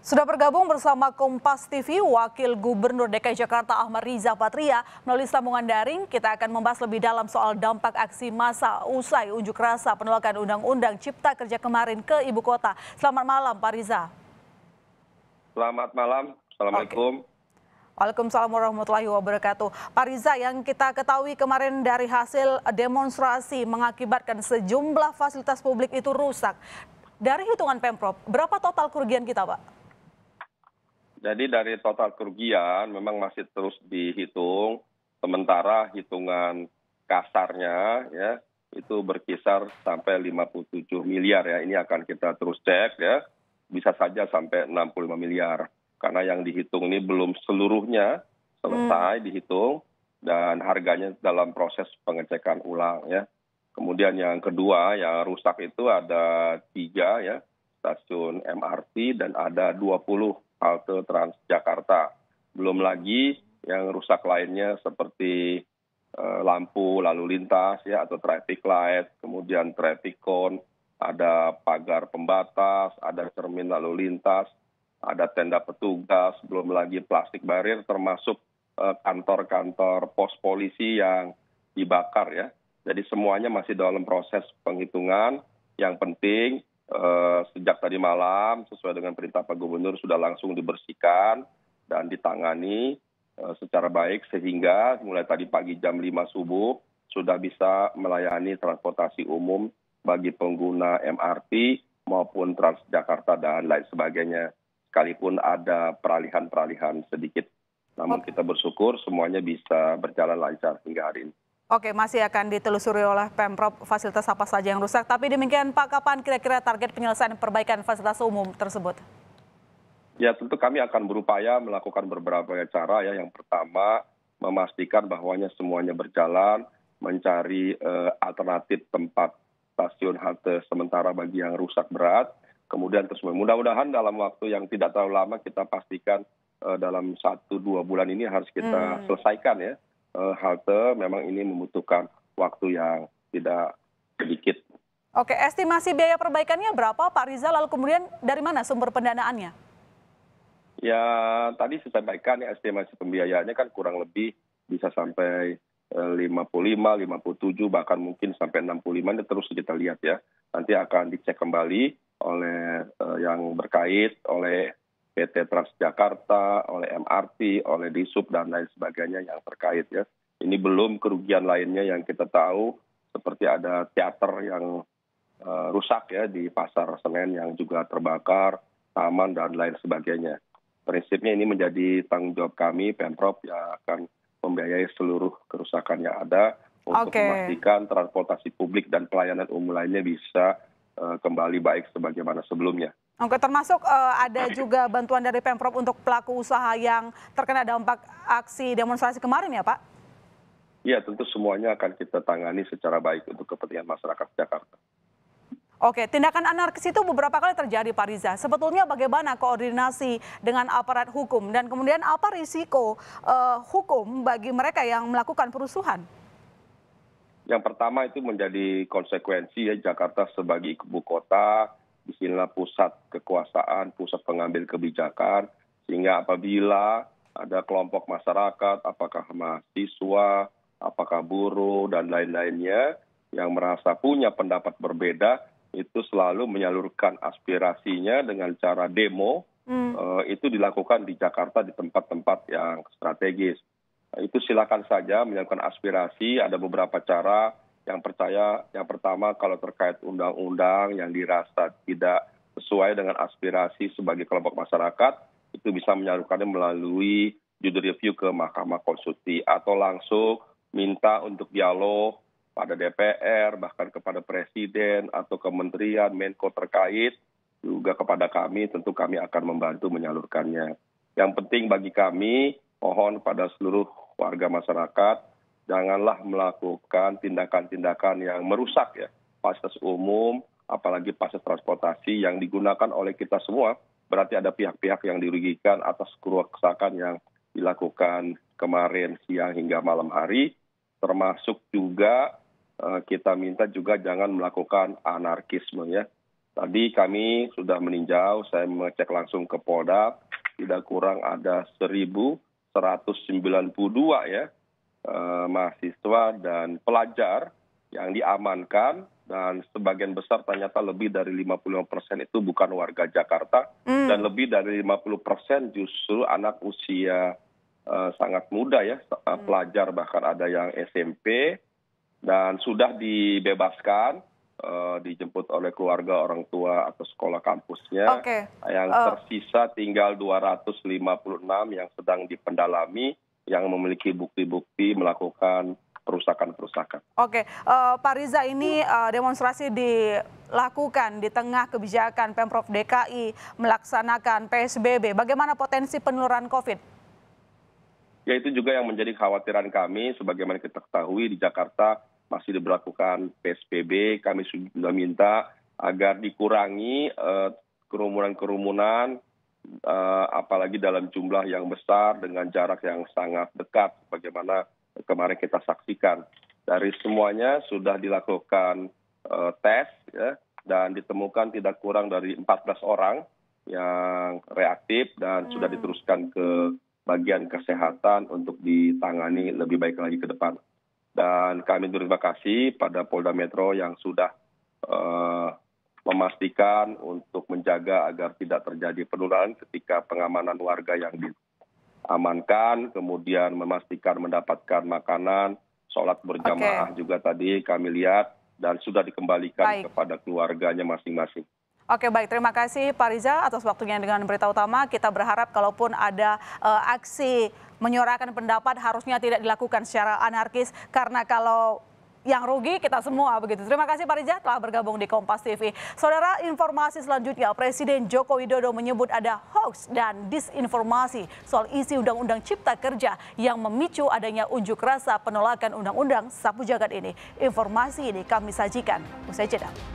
Sudah bergabung bersama Kompas TV, Wakil Gubernur DKI Jakarta Ahmad Riza Patria melalui sambungan daring. Kita akan membahas lebih dalam soal dampak aksi massa usai unjuk rasa penolakan Undang-Undang Cipta Kerja kemarin ke Ibu Kota. Selamat malam Pak Riza. Selamat malam, Assalamualaikum. Okay. Waalaikumsalam warahmatullahi wabarakatuh. Pak Riza, yang kita ketahui kemarin dari hasil demonstrasi mengakibatkan sejumlah fasilitas publik itu rusak. Dari hitungan Pemprov, berapa total kerugian kita, Pak? jadi dari total kerugian memang masih terus dihitung. Sementara hitungan kasarnya ya itu berkisar sampai 57 miliar ya. Ini akan kita terus cek ya. Bisa saja sampai 65 miliar. Karena yang dihitung ini belum seluruhnya selesai hmm. dihitung dan harganya dalam proses pengecekan ulang ya. Kemudian yang kedua yang rusak itu ada tiga ya stasiun MRT dan ada 20 halte Transjakarta. Belum lagi yang rusak lainnya seperti uh, lampu lalu lintas ya atau traffic light, kemudian traffic cone, ada pagar pembatas, ada cermin lalu lintas, ada tenda petugas, belum lagi plastik barrier termasuk eh, kantor-kantor pos polisi yang dibakar ya. Jadi semuanya masih dalam proses penghitungan. Yang penting Eh, sejak tadi malam sesuai dengan perintah Pak Gubernur sudah langsung dibersihkan dan ditangani eh, secara baik sehingga mulai tadi pagi jam 5 subuh sudah bisa melayani transportasi umum bagi pengguna MRT maupun Transjakarta dan lain sebagainya. Sekalipun ada peralihan-peralihan sedikit, namun kita bersyukur semuanya bisa berjalan lancar hingga hari ini. Oke, masih akan ditelusuri oleh Pemprov fasilitas apa saja yang rusak. Tapi demikian Pak, kapan kira-kira target penyelesaian perbaikan fasilitas umum tersebut? Ya, tentu kami akan berupaya melakukan beberapa cara ya. Yang pertama, memastikan bahwanya semuanya berjalan, mencari eh, alternatif tempat stasiun halte sementara bagi yang rusak berat. Kemudian terus mudah-mudahan dalam waktu yang tidak terlalu lama kita pastikan eh, dalam satu dua bulan ini harus kita hmm. selesaikan ya Eh, halte memang ini membutuhkan waktu yang tidak sedikit. Oke, estimasi biaya perbaikannya berapa Pak Rizal? Lalu kemudian dari mana sumber pendanaannya? Ya, tadi saya sampaikan ya, estimasi pembiayaannya kan kurang lebih bisa sampai 55, eh, 57, bahkan mungkin sampai 65, ini terus kita lihat ya. Nanti akan dicek kembali oleh eh, yang berkait, oleh PT Transjakarta, oleh MRT, oleh Disub dan lain sebagainya yang terkait ya. Ini belum kerugian lainnya yang kita tahu seperti ada teater yang uh, rusak ya di Pasar Senen yang juga terbakar, taman dan lain sebagainya. Prinsipnya ini menjadi tanggung jawab kami Pemprov yang akan membiayai seluruh kerusakan yang ada untuk okay. memastikan transportasi publik dan pelayanan umum lainnya bisa uh, kembali baik sebagaimana sebelumnya. Oke, termasuk uh, ada juga bantuan dari Pemprov untuk pelaku usaha yang terkena dampak aksi demonstrasi kemarin ya Pak? Ya, tentu semuanya akan kita tangani secara baik untuk kepentingan masyarakat Jakarta. Oke, tindakan anarkis itu beberapa kali terjadi Pak Riza. Sebetulnya bagaimana koordinasi dengan aparat hukum dan kemudian apa risiko uh, hukum bagi mereka yang melakukan perusuhan? Yang pertama itu menjadi konsekuensi ya Jakarta sebagai ibu kota istilah pusat kekuasaan, pusat pengambil kebijakan, sehingga apabila ada kelompok masyarakat, apakah mahasiswa, apakah buruh, dan lain-lainnya yang merasa punya pendapat berbeda, itu selalu menyalurkan aspirasinya dengan cara demo. Hmm. E, itu dilakukan di Jakarta di tempat-tempat yang strategis. Nah, itu silakan saja menyalurkan aspirasi. Ada beberapa cara yang percaya yang pertama kalau terkait undang-undang yang dirasa tidak sesuai dengan aspirasi sebagai kelompok masyarakat itu bisa menyalurkannya melalui judul review ke Mahkamah Konstitusi atau langsung minta untuk dialog pada DPR bahkan kepada Presiden atau Kementerian Menko terkait juga kepada kami tentu kami akan membantu menyalurkannya. Yang penting bagi kami mohon pada seluruh warga masyarakat janganlah melakukan tindakan-tindakan yang merusak ya fasilitas umum, apalagi fasilitas transportasi yang digunakan oleh kita semua. Berarti ada pihak-pihak yang dirugikan atas kerusakan yang dilakukan kemarin siang hingga malam hari, termasuk juga eh, kita minta juga jangan melakukan anarkisme ya. Tadi kami sudah meninjau, saya mengecek langsung ke Polda, tidak kurang ada 1.192 ya Eh, mahasiswa dan pelajar yang diamankan dan sebagian besar ternyata lebih dari 55 persen itu bukan warga Jakarta mm. dan lebih dari 50 persen justru anak usia uh, sangat muda ya mm. pelajar bahkan ada yang SMP dan sudah dibebaskan uh, dijemput oleh keluarga orang tua atau sekolah kampusnya okay. yang uh. tersisa tinggal 256 yang sedang dipendalami yang memiliki bukti-bukti melakukan perusakan-perusakan. Oke, uh, Pak Riza ini uh, demonstrasi dilakukan di tengah kebijakan Pemprov DKI melaksanakan PSBB. Bagaimana potensi penularan COVID? Ya itu juga yang menjadi khawatiran kami, sebagaimana kita ketahui di Jakarta masih diberlakukan PSBB, kami sudah minta agar dikurangi uh, eh, kerumunan -kerumunan, Eh, apalagi dalam jumlah yang besar dengan jarak yang sangat dekat bagaimana kemarin kita saksikan. Dari semuanya sudah dilakukan eh, tes ya, dan ditemukan tidak kurang dari 14 orang yang reaktif dan hmm. sudah diteruskan ke bagian kesehatan untuk ditangani lebih baik lagi ke depan. Dan kami berterima kasih pada Polda Metro yang sudah uh, memastikan untuk menjaga agar tidak terjadi penularan ketika pengamanan warga yang diamankan, kemudian memastikan mendapatkan makanan, sholat berjamaah okay. juga tadi kami lihat dan sudah dikembalikan baik. kepada keluarganya masing-masing. Oke baik, terima kasih Pak Riza atas waktunya dengan berita utama. Kita berharap kalaupun ada uh, aksi menyuarakan pendapat harusnya tidak dilakukan secara anarkis karena kalau yang rugi kita semua begitu. Terima kasih Pak Riza telah bergabung di Kompas TV. Saudara, informasi selanjutnya Presiden Joko Widodo menyebut ada hoax dan disinformasi soal isi Undang-Undang Cipta Kerja yang memicu adanya unjuk rasa penolakan Undang-Undang Sapu Jagat ini. Informasi ini kami sajikan usai jeda.